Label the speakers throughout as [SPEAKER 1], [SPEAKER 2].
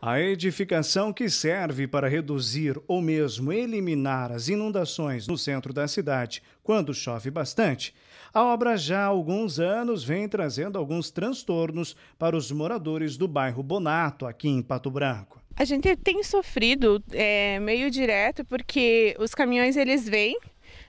[SPEAKER 1] A edificação que serve para reduzir ou mesmo eliminar as inundações no centro da cidade quando chove bastante, a obra já há alguns anos vem trazendo alguns transtornos para os moradores do bairro Bonato, aqui em Pato Branco.
[SPEAKER 2] A gente tem sofrido é, meio direto porque os caminhões eles vêm.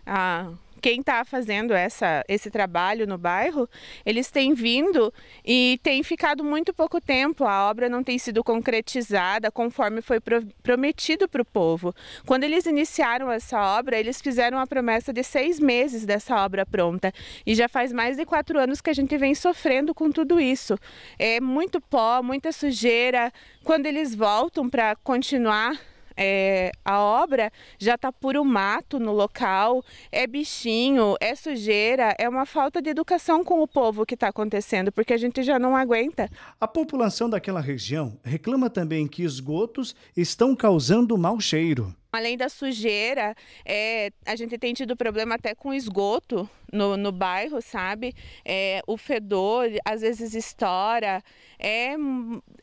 [SPEAKER 2] A ah, quem está fazendo essa, esse trabalho no bairro, eles têm vindo e tem ficado muito pouco tempo. A obra não tem sido concretizada conforme foi pro, prometido para o povo. Quando eles iniciaram essa obra, eles fizeram a promessa de seis meses dessa obra pronta. E já faz mais de quatro anos que a gente vem sofrendo com tudo isso. É muito pó, muita sujeira. Quando eles voltam para continuar é, a obra já está puro mato no local, é bichinho, é sujeira, é uma falta de educação com o povo que está acontecendo, porque a gente já não aguenta. A
[SPEAKER 1] população daquela região reclama também que esgotos estão causando mau cheiro.
[SPEAKER 2] Além da sujeira, é, a gente tem tido problema até com esgoto no, no bairro, sabe? É, o fedor às vezes estoura. É,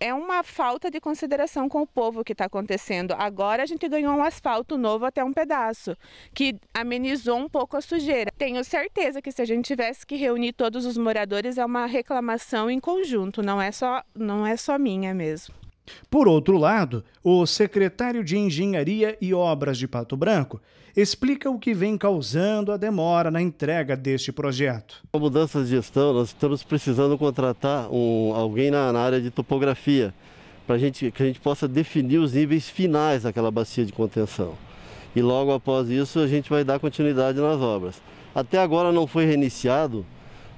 [SPEAKER 2] é uma falta de consideração com o povo que está acontecendo. Agora a gente ganhou um asfalto novo até um pedaço, que amenizou um pouco a sujeira. Tenho certeza que se a gente tivesse que reunir todos os moradores, é uma reclamação em conjunto, não é só, não é só minha mesmo. Por
[SPEAKER 1] outro lado, o secretário de Engenharia e Obras de Pato Branco explica o que vem causando a demora na entrega deste projeto.
[SPEAKER 3] Com a mudança de gestão, nós estamos precisando contratar um, alguém na, na, área de topografia, para gente, que a gente possa definir os níveis finais daquela bacia de contenção. E logo após isso, a gente vai dar continuidade nas obras. Até agora não foi reiniciado,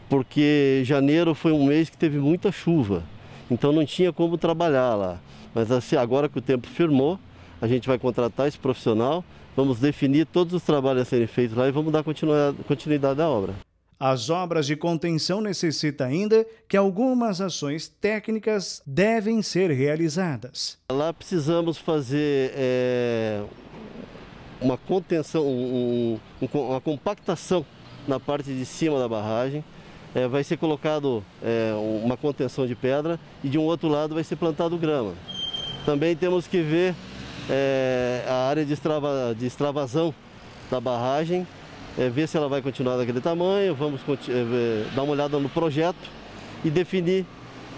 [SPEAKER 3] porque janeiro foi um mês que teve muita chuva então não tinha como trabalhar lá. Mas assim, agora que o tempo firmou, a gente vai contratar esse profissional, vamos definir todos os trabalhos a serem feitos lá e vamos dar continuidade à obra.
[SPEAKER 1] As obras de contenção necessitam ainda que algumas ações técnicas devem ser realizadas.
[SPEAKER 3] Lá precisamos fazer é, uma contenção, um, um, uma compactação na parte de cima da barragem é, vai ser colocado é, uma contenção de pedra e de um outro lado vai ser plantado grama. Também temos que ver é, a área de, extrava, de, extravasão da barragem, é, ver se ela vai continuar daquele tamanho, vamos é, dar uma olhada no projeto e definir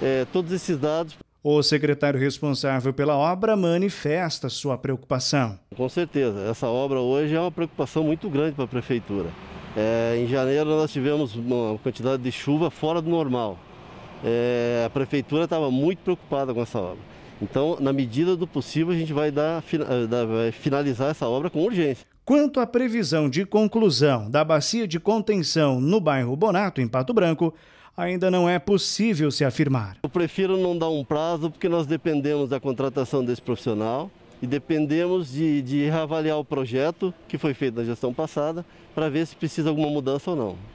[SPEAKER 3] é, todos esses dados. O secretário responsável
[SPEAKER 1] pela obra manifesta sua preocupação.
[SPEAKER 3] Com certeza, essa obra hoje é uma preocupação muito grande para a prefeitura. É, em janeiro nós tivemos uma quantidade de chuva fora do normal. É, a prefeitura estava muito preocupada com essa obra. Então, na medida do possível, a gente vai, eh, dar, vai finalizar essa obra com urgência. Quanto à
[SPEAKER 1] previsão de conclusão da bacia de contenção no bairro Bonato, em Pato Branco, ainda não é possível se afirmar. Eu
[SPEAKER 3] prefiro não dar um prazo porque nós dependemos da contratação desse profissional e dependemos de, de reavaliar o projeto que foi feito na gestão passada para ver se precisa alguma mudança ou não.